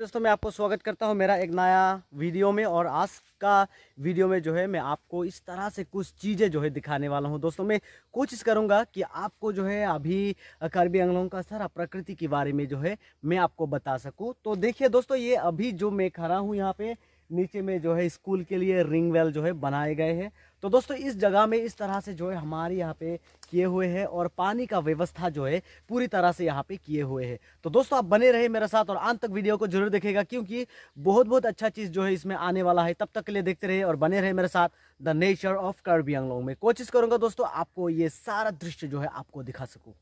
दोस्तों मैं आपको स्वागत करता हूँ मेरा एक नया वीडियो में और आज का वीडियो में जो है मैं आपको इस तरह से कुछ चीज़ें जो है दिखाने वाला हूँ दोस्तों मैं कोशिश करूँगा कि आपको जो है अभी करबी अंगलों का सारा प्रकृति के बारे में जो है मैं आपको बता सकूँ तो देखिए दोस्तों ये अभी जो मैं खड़ा हूँ यहाँ पे नीचे में जो है स्कूल के लिए रिंग वेल जो है बनाए गए हैं तो दोस्तों इस जगह में इस तरह से जो है हमारे यहाँ पे किए हुए हैं और पानी का व्यवस्था जो है पूरी तरह से यहाँ पे किए हुए हैं तो दोस्तों आप बने रहे मेरे साथ और अंत तक वीडियो को जरूर देखेगा क्योंकि बहुत बहुत अच्छा चीज़ जो है इसमें आने वाला है तब तक के लिए देखते रहे और बने रहे मेरे साथ the nature of Karbi Anglong में कोशिश करूँगा दोस्तों आपको ये सारा दृश्य जो है आपको दिखा सकूँ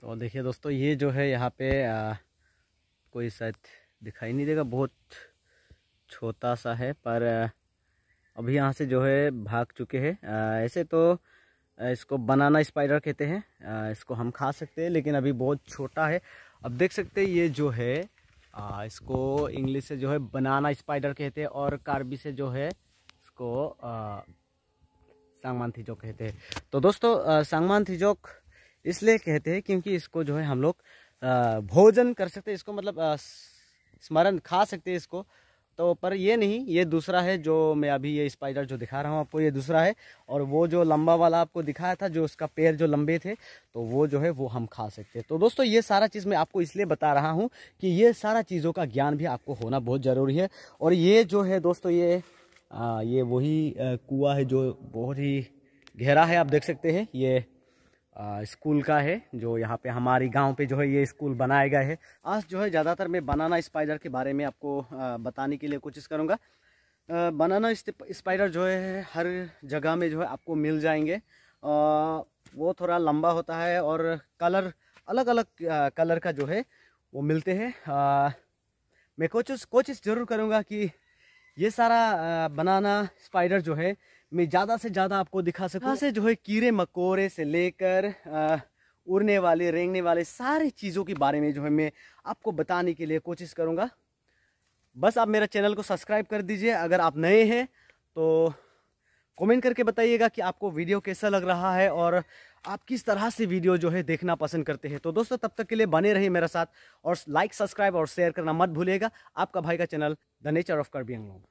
तो देखिए दोस्तों ये जो है यहाँ पे आ, कोई शायद दिखाई नहीं देगा बहुत छोटा सा है पर अभी यहाँ से जो है भाग चुके हैं ऐसे तो इसको बनाना स्पाइडर कहते हैं इसको हम खा सकते हैं लेकिन अभी बहुत छोटा है अब देख सकते हैं ये जो है आ, इसको इंग्लिश से जो है बनाना स्पाइडर कहते हैं और कार्बी से जो है इसको आ, सांगमान थिजोक कहते हैं तो दोस्तों सांगमान थिजोक इसलिए कहते हैं क्योंकि इसको जो है हम लोग भोजन कर सकते हैं इसको मतलब स्मरण खा सकते हैं इसको तो पर ये नहीं ये दूसरा है जो मैं अभी ये स्पाइडर जो दिखा रहा हूँ आपको ये दूसरा है और वो जो लंबा वाला आपको दिखाया था जो उसका पैर जो लंबे थे तो वो जो है वो हम खा सकते हैं तो दोस्तों ये सारा चीज़ मैं आपको इसलिए बता रहा हूँ कि ये सारा चीज़ों का ज्ञान भी आपको होना बहुत ज़रूरी है और ये जो है दोस्तों ये आ, ये वही कुआ है जो बहुत ही गहरा है आप देख सकते हैं ये स्कूल का है जो यहाँ पे हमारे गांव पे जो है ये स्कूल बनाया गया है आज जो है ज़्यादातर मैं बनाना स्पाइडर के बारे में आपको बताने के लिए कोशिश करूँगा बनाना स्पाइडर जो है हर जगह में जो है आपको मिल जाएंगे वो थोड़ा लंबा होता है और कलर अलग अलग कलर का जो है वो मिलते हैं मैं कोशिश कोशिश ज़रूर करूँगा कि ये सारा बनाना स्पाइडर जो है मैं ज़्यादा से ज़्यादा आपको दिखा सकूँ हाँ। से जो है कीड़े मकोड़े से लेकर उड़ने वाले रेंगने वाले सारी चीज़ों के बारे में जो है मैं आपको बताने के लिए कोशिश करूँगा बस आप मेरा चैनल को सब्सक्राइब कर दीजिए अगर आप नए हैं तो कमेंट करके बताइएगा कि आपको वीडियो कैसा लग रहा है और आप किस तरह से वीडियो जो है देखना पसंद करते हैं तो दोस्तों तब तक के लिए बने रहिए मेरे साथ और लाइक सब्सक्राइब और शेयर करना मत भूलिएगा आपका भाई का channel the nature of Karbiang लोग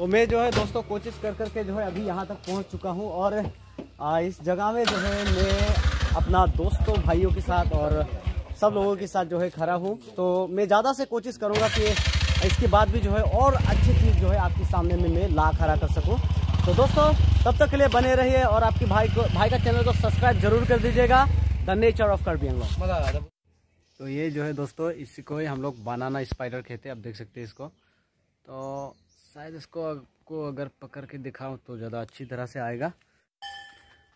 तो मैं जो है दोस्तों कोशिश कर कर के जो है अभी यहाँ तक पहुँच चुका हूँ और इस जगह में जो है मैं अपना दोस्तों भाइयों के साथ और सब लोगों के साथ जो है खड़ा हूँ तो मैं ज़्यादा से कोशिश करूँगा कि इसके बाद भी जो है और अच्छी चीज़ जो है आपके सामने में मैं ला खड़ा कर सकूँ तो दोस्तों तब तक के लिए बने रहिए और आपके भाई को भाई का चैनल को सब्सक्राइब जरूर कर दीजिएगा द नेचर ऑफ करबियन तो ये जो है दोस्तों इसको हम लोग बनाना स्पाइडर कहते हैं आप देख सकते हैं इसको तो शायद इसको को अगर पकड़ के दिखाऊँ तो ज़्यादा अच्छी तरह से आएगा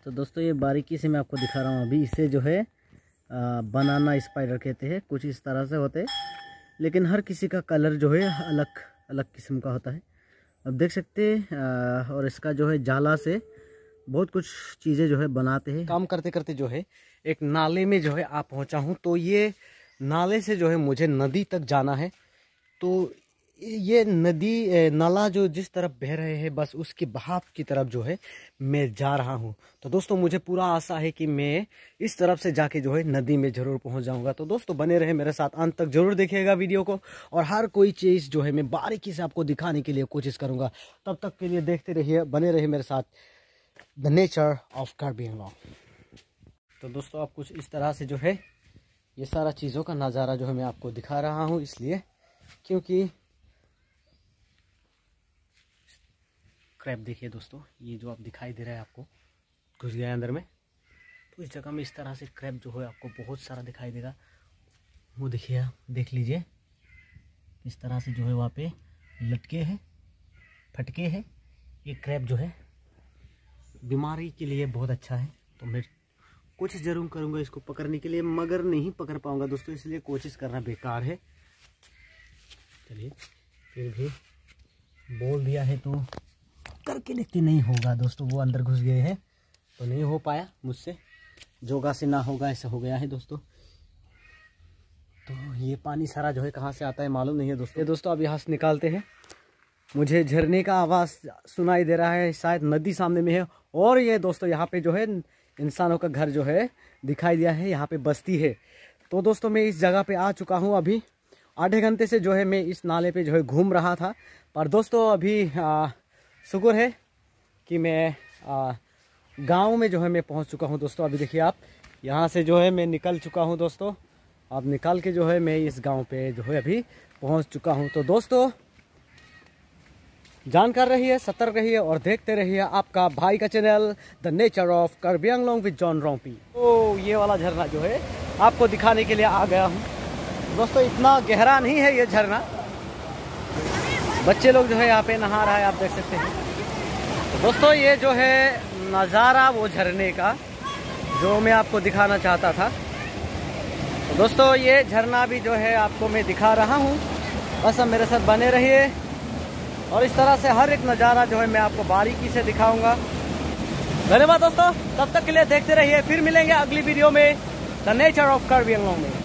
तो दोस्तों ये बारीकी से मैं आपको दिखा रहा हूँ अभी इसे जो है बनाना स्पाइडर कहते हैं कुछ इस तरह से होते लेकिन हर किसी का कलर जो है अलग अलग किस्म का होता है अब देख सकते हैं और इसका जो है जाला से बहुत कुछ चीज़ें जो है बनाते हैं काम करते करते जो है एक नाले में जो है आप पहुँचा हूँ तो ये नाले से जो है मुझे नदी तक जाना है तो ये नदी नाला जो जिस तरफ बह रहे हैं बस उसके बहाव की तरफ जो है मैं जा रहा हूँ तो दोस्तों मुझे पूरा आशा है कि मैं इस तरफ से जाके जो है नदी में ज़रूर पहुँच जाऊँगा तो दोस्तों बने रहे मेरे साथ अंत तक ज़रूर देखिएगा वीडियो को और हर कोई चीज़ जो है मैं बारीकी से आपको दिखाने के लिए कोशिश करूँगा तब तक के लिए देखते रहिए बने रहे मेरे साथ the nature of Karbi Anglong तो दोस्तों आप कुछ इस तरह से जो है ये सारा चीज़ों का नज़ारा जो है मैं आपको दिखा रहा हूँ इसलिए क्योंकि क्रैप देखिए दोस्तों ये जो आप दिखाई दे रहा है आपको घुस गया अंदर में तो इस जगह में इस तरह से क्रैप जो है आपको बहुत सारा दिखाई देगा वो देखिए आप देख लीजिए इस तरह से जो है वहाँ पे लटके हैं फटके हैं ये क्रैप जो है बीमारी के लिए बहुत अच्छा है तो मैं कोशिश जरूर करूँगा इसको पकड़ने के लिए मगर नहीं पकड़ पाऊँगा दोस्तों इसलिए कोशिश करना बेकार है चलिए फिर भी बोल दिया है तो करके देखते नहीं होगा दोस्तों वो अंदर घुस गए हैं तो नहीं हो पाया मुझसे जोगा से ना होगा ऐसा हो गया है दोस्तों तो ये पानी सारा जो है कहाँ से आता है मालूम नहीं है दोस्तों ये दोस्तों अब यहाँ से निकालते हैं मुझे झरने का आवाज़ सुनाई दे रहा है शायद नदी सामने में है और ये दोस्तों यहाँ पे जो है इंसानों का घर जो है दिखाई दिया है यहाँ पे बस्ती है तो दोस्तों मैं इस जगह पे आ चुका हूँ अभी आधे घंटे से जो है मैं इस नाले पे जो है घूम रहा था पर दोस्तों अभी आ, शुक्र है कि मैं गांव में जो है मैं पहुंच चुका हूं दोस्तों अभी देखिए आप यहां से जो है मैं निकल चुका हूं दोस्तों अब निकाल के जो है मैं इस गांव पे जो है अभी पहुंच चुका हूं तो दोस्तों जानकार रहिए सतर्क रहिए और देखते रहिए आपका भाई का channel the nature of Karbiang along with John Rompi ओ ये वाला झरना जो है आपको दिखाने के लिए आ गया हूँ दोस्तों इतना गहरा नहीं है ये झरना बच्चे लोग जो है यहाँ पे नहा रहा है आप देख सकते हैं तो दोस्तों ये जो है नज़ारा वो झरने का जो मैं आपको दिखाना चाहता था तो दोस्तों ये झरना भी जो है आपको मैं दिखा रहा हूँ बस अब मेरे साथ बने रहिए और इस तरह से हर एक नज़ारा जो है मैं आपको बारीकी से दिखाऊंगा धन्यवाद दोस्तों तब तक के लिए देखते रहिए फिर मिलेंगे अगली वीडियो में द नेचर ऑफ कार्बियन में